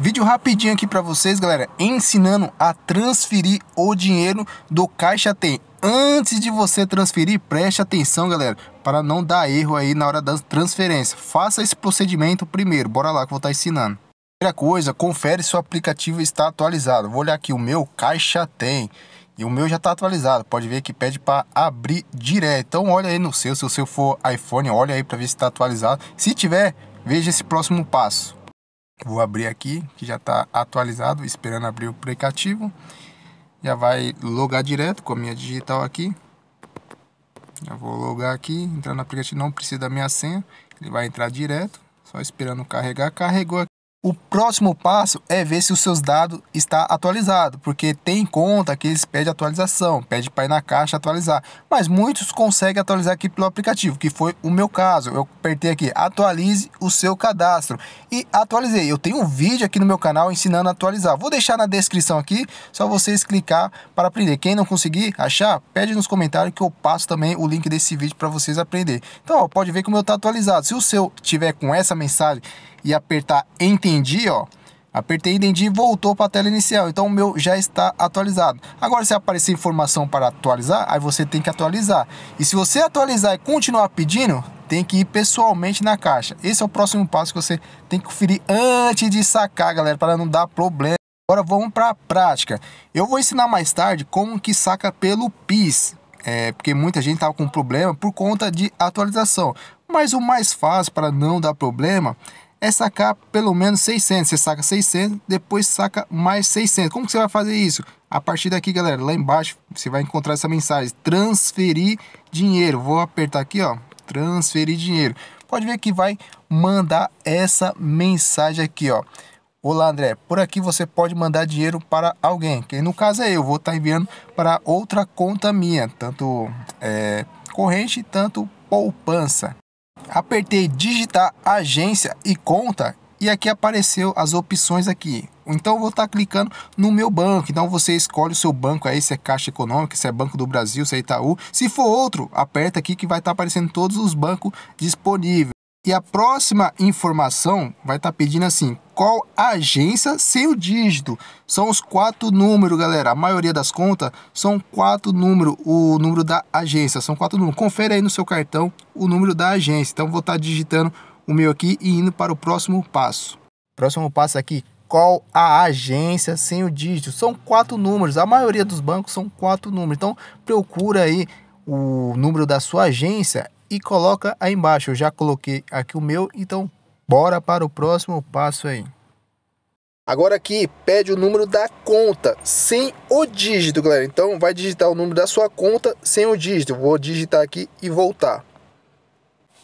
Vídeo rapidinho aqui para vocês, galera, ensinando a transferir o dinheiro do Caixa Tem. Antes de você transferir, preste atenção, galera, para não dar erro aí na hora da transferência. Faça esse procedimento primeiro, bora lá que eu vou estar tá ensinando. Primeira coisa, confere se o aplicativo está atualizado. Vou olhar aqui, o meu Caixa Tem. E o meu já está atualizado, pode ver que pede para abrir direto. Então olha aí no seu, se o seu for iPhone, olha aí para ver se está atualizado. Se tiver, veja esse próximo passo. Vou abrir aqui, que já está atualizado, esperando abrir o aplicativo. Já vai logar direto com a minha digital aqui. Já vou logar aqui, entrar no aplicativo, não precisa da minha senha. Ele vai entrar direto, só esperando carregar. Carregou aqui. O próximo passo é ver se os seus dados está atualizado, porque tem conta que eles pedem atualização, pede para ir na caixa atualizar, mas muitos conseguem atualizar aqui pelo aplicativo, que foi o meu caso. Eu apertei aqui atualize o seu cadastro e atualizei. Eu tenho um vídeo aqui no meu canal ensinando a atualizar. Vou deixar na descrição aqui, só vocês clicar para aprender. Quem não conseguir achar, pede nos comentários que eu passo também o link desse vídeo para vocês aprender. Então, ó, pode ver como eu estou atualizado. Se o seu tiver com essa mensagem e apertar entendi, ó, apertei entendi e voltou para a tela inicial. Então o meu já está atualizado. Agora se aparecer informação para atualizar, aí você tem que atualizar. E se você atualizar e continuar pedindo, tem que ir pessoalmente na caixa. Esse é o próximo passo que você tem que conferir antes de sacar, galera, para não dar problema. Agora vamos para a prática. Eu vou ensinar mais tarde como que saca pelo PIS, é, porque muita gente estava com problema por conta de atualização. Mas o mais fácil para não dar problema é sacar pelo menos 600. Você saca 600, depois saca mais 600. Como que você vai fazer isso? A partir daqui, galera, lá embaixo você vai encontrar essa mensagem: transferir dinheiro. Vou apertar aqui, ó, transferir dinheiro. Pode ver que vai mandar essa mensagem aqui, ó. Olá, André. Por aqui você pode mandar dinheiro para alguém, que no caso é eu. Vou estar tá enviando para outra conta minha, tanto é, corrente, tanto poupança. Apertei digitar agência e conta e aqui apareceu as opções aqui. Então vou estar tá clicando no meu banco. Então você escolhe o seu banco aí, se é Caixa Econômica, se é Banco do Brasil, se é Itaú. Se for outro, aperta aqui que vai estar tá aparecendo todos os bancos disponíveis. E a próxima informação vai estar tá pedindo assim, qual agência sem o dígito. São os quatro números, galera. A maioria das contas são quatro números, o número da agência, são quatro números. Confere aí no seu cartão o número da agência. Então vou estar tá digitando o meu aqui e indo para o próximo passo. Próximo passo aqui, qual a agência sem o dígito. São quatro números, a maioria dos bancos são quatro números. Então, procura aí o número da sua agência e coloca aí embaixo. Eu já coloquei aqui o meu, então bora para o próximo passo aí. Agora aqui pede o número da conta sem o dígito, galera. Então vai digitar o número da sua conta sem o dígito. Vou digitar aqui e voltar.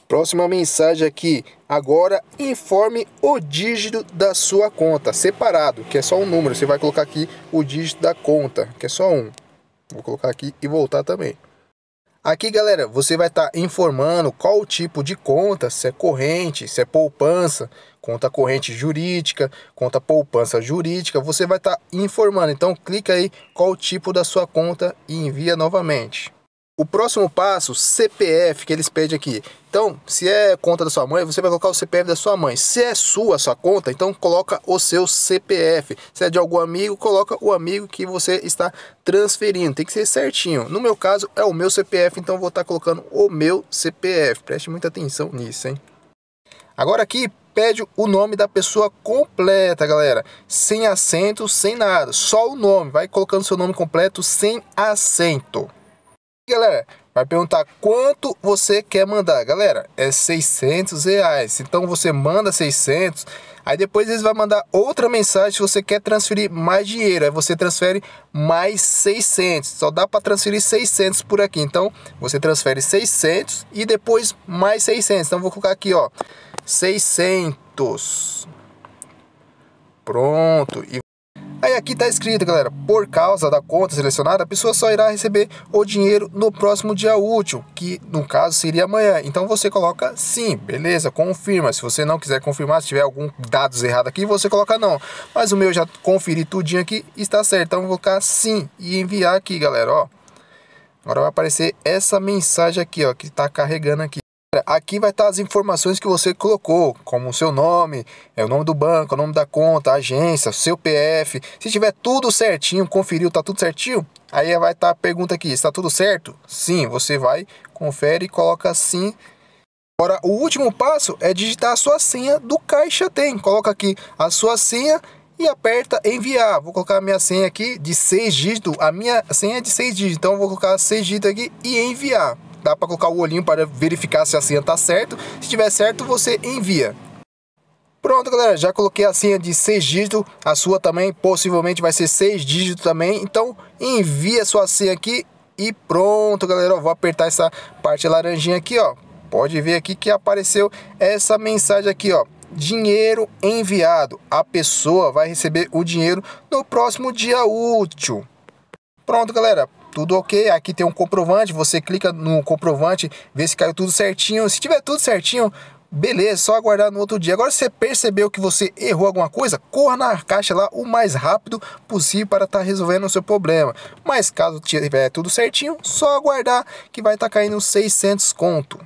Próxima mensagem aqui. Agora informe o dígito da sua conta separado, que é só um número. Você vai colocar aqui o dígito da conta, que é só um. Vou colocar aqui e voltar também. Aqui, galera, você vai estar tá informando qual o tipo de conta, se é corrente, se é poupança, conta corrente jurídica, conta poupança jurídica, você vai estar tá informando. Então, clica aí qual o tipo da sua conta e envia novamente. O próximo passo, CPF, que eles pedem aqui. Então, se é conta da sua mãe, você vai colocar o CPF da sua mãe. Se é sua, sua conta, então coloca o seu CPF. Se é de algum amigo, coloca o amigo que você está transferindo. Tem que ser certinho. No meu caso, é o meu CPF, então vou estar colocando o meu CPF. Preste muita atenção nisso, hein? Agora aqui, pede o nome da pessoa completa, galera. Sem acento, sem nada. Só o nome. Vai colocando seu nome completo sem acento galera, vai perguntar quanto você quer mandar. Galera, é 600 reais. Então você manda 600, aí depois eles vão mandar outra mensagem se você quer transferir mais dinheiro. Aí você transfere mais 600. Só dá para transferir 600 por aqui. Então você transfere 600 e depois mais 600. Então vou colocar aqui, ó, 600. Pronto. E Aí aqui está escrito, galera, por causa da conta selecionada, a pessoa só irá receber o dinheiro no próximo dia útil, que no caso seria amanhã. Então você coloca sim, beleza, confirma. Se você não quiser confirmar, se tiver algum dados errado aqui, você coloca não. Mas o meu já conferi tudinho aqui, está certo. Então vou colocar sim e enviar aqui, galera, ó. Agora vai aparecer essa mensagem aqui, ó, que está carregando aqui. Aqui vai estar as informações que você colocou, como o seu nome, é o nome do banco, o nome da conta, a agência, seu PF. Se tiver tudo certinho, conferiu, tá tudo certinho? Aí vai estar a pergunta aqui, está tudo certo? Sim, você vai, confere e coloca sim. Agora, o último passo é digitar a sua senha do Caixa Tem. Coloca aqui a sua senha e aperta enviar. Vou colocar a minha senha aqui de 6 dígitos. A minha senha é de 6 dígitos, então vou colocar 6 dígitos aqui e enviar dá para colocar o olhinho para verificar se a senha está certo. Se estiver certo, você envia. Pronto, galera, já coloquei a senha de 6 dígitos, a sua também possivelmente vai ser 6 dígitos também. Então, envia sua senha aqui e pronto, galera, vou apertar essa parte laranjinha aqui, ó. Pode ver aqui que apareceu essa mensagem aqui, ó dinheiro enviado. A pessoa vai receber o dinheiro no próximo dia útil. Pronto, galera tudo ok. Aqui tem um comprovante, você clica no comprovante, vê se caiu tudo certinho. Se tiver tudo certinho, beleza, só aguardar no outro dia. Agora se você percebeu que você errou alguma coisa, corra na caixa lá o mais rápido possível para estar tá resolvendo o seu problema. Mas caso tiver tudo certinho, só aguardar que vai estar tá caindo 600 conto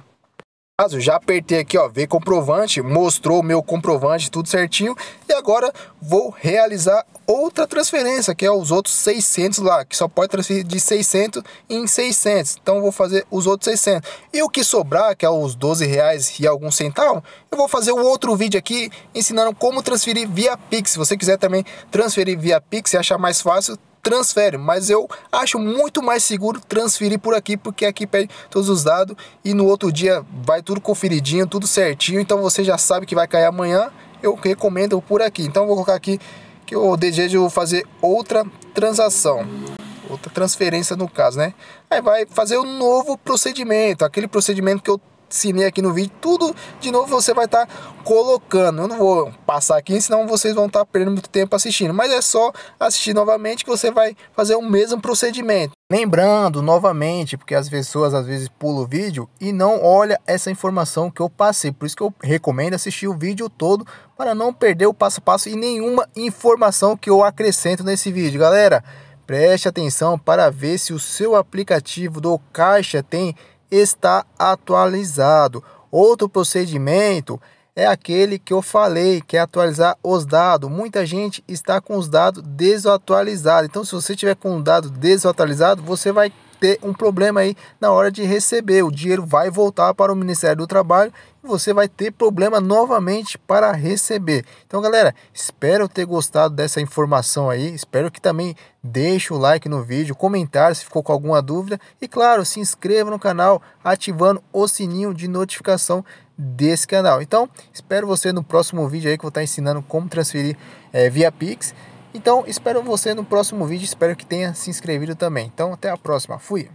caso, já apertei aqui, ó, ver comprovante, mostrou o meu comprovante, tudo certinho. E agora vou realizar outra transferência, que é os outros 600 lá, que só pode transferir de 600 em 600. Então vou fazer os outros 600. E o que sobrar, que é os 12 reais e algum centavo, eu vou fazer um outro vídeo aqui ensinando como transferir via Pix. Se você quiser também transferir via Pix e achar mais fácil, transfere, mas eu acho muito mais seguro transferir por aqui, porque aqui pede todos os dados e no outro dia vai tudo conferidinho, tudo certinho, então você já sabe que vai cair amanhã, eu recomendo por aqui. Então vou colocar aqui que eu desejo fazer outra transação outra transferência no caso, né? Aí vai fazer o um novo procedimento, aquele procedimento que eu ensinei aqui no vídeo, tudo de novo você vai estar tá colocando. Eu não vou passar aqui, senão vocês vão estar tá perdendo muito tempo assistindo, mas é só assistir novamente que você vai fazer o mesmo procedimento. Lembrando novamente, porque as pessoas às vezes pulam o vídeo e não olha essa informação que eu passei. Por isso que eu recomendo assistir o vídeo todo para não perder o passo a passo e nenhuma informação que eu acrescento nesse vídeo, galera. Preste atenção para ver se o seu aplicativo do Caixa tem está atualizado. Outro procedimento é aquele que eu falei, que é atualizar os dados. Muita gente está com os dados desatualizados. Então, se você tiver com o dado desatualizado, você vai ter um problema aí na hora de receber. O dinheiro vai voltar para o Ministério do Trabalho e você vai ter problema novamente para receber. Então, galera, espero ter gostado dessa informação aí. Espero que também deixe o like no vídeo, comentar se ficou com alguma dúvida e, claro, se inscreva no canal ativando o sininho de notificação desse canal. Então, espero você no próximo vídeo aí que eu vou estar ensinando como transferir é, via Pix. Então, espero você no próximo vídeo, espero que tenha se inscrevido também. Então, até a próxima. Fui!